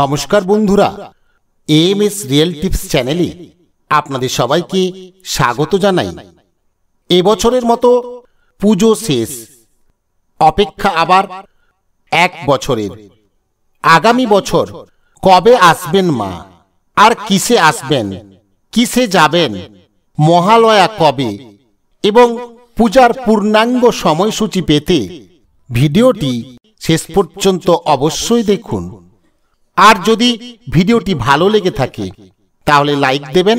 নমস্কার বন্ধুরা M S real tips চ্যানেলে আপনাদের সবাইকে স্বাগত জানাই এবছরের মতো পুজো শেষ অপেক্ষা আবার এক বছরের আগামী বছর কবে আসবেন মা আর কিসে আসবেন কিসে যাবেন মহালয়া কবে এবং পূজার পূর্ণাঙ্গ সময়সূচি পেতে ভিডিওটি শেষ পর্যন্ত অবশ্যই দেখুন আর যদি ভিডিওটি ভালো লেগে থাকে তাহলে লাইক দেবেন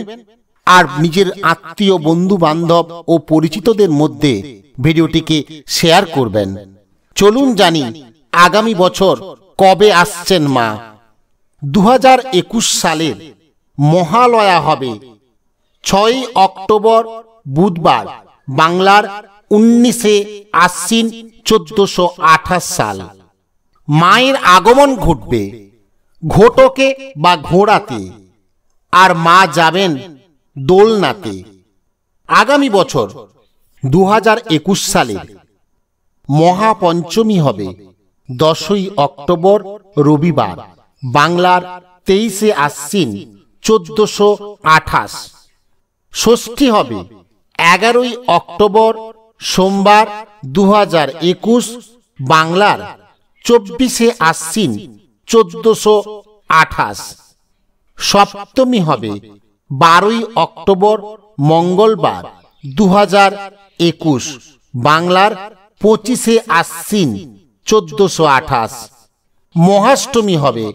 আর নিজের আত্মীয় বন্ধু বান্ধব ও পরিচিতদের মধ্যে ভিডিওটিকে শেয়ার করবেন চলুন জানি আগামী বছর কবে আসছেন মা দু সালের মহালয়া হবে ছয়ই অক্টোবর বুধবার বাংলার উনিশে আশ্বিন চোদ্দশো সাল মায়ের আগমন ঘটবে ঘোটকে বা ঘোড়াতে আর মা যাবেন দোলনাতে আগামী বছর দু হাজার একুশ সালে মহাপঞ্চমী হবে দশই অক্টোবর রবিবার বাংলার তেইশে আশ্বিন চোদ্দশো আঠাশ ষষ্ঠী হবে এগারোই অক্টোবর সোমবার দু একুশ বাংলার চব্বিশে আশ্বিন চোদ্দশো আঠাশ সপ্তমী হবে বারোই অক্টোবর মঙ্গলবার দু হাজার একুশ বাংলার পঁচিশে আশ্বিন চোদ্দশো আঠাশ মহাষ্টমী হবে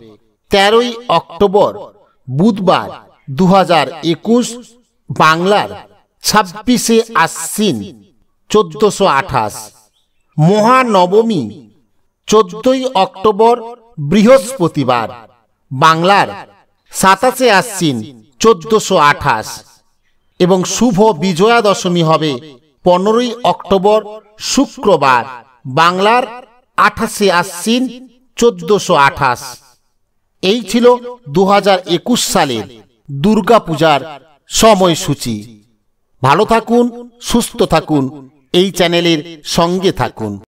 তেরোই অক্টোবর বুধবার দু হাজার একুশ বাংলার ছাব্বিশে আশ্বিন চোদ্দশো আঠাশ মহানবমী চোদ্দই অক্টোবর বৃহস্পতিবার বাংলার সাতাশে আশ্বিন চোদ্দশো আঠাশ এবং শুভ বিজয়া দশমী হবে পনেরোই অক্টোবর শুক্রবার বাংলার আঠাশে আশ্বিন চোদ্দশো আঠাশ এই ছিল দু হাজার একুশ সালের দুর্গাপূজার সময়সূচি ভালো থাকুন সুস্থ থাকুন এই চ্যানেলের সঙ্গে থাকুন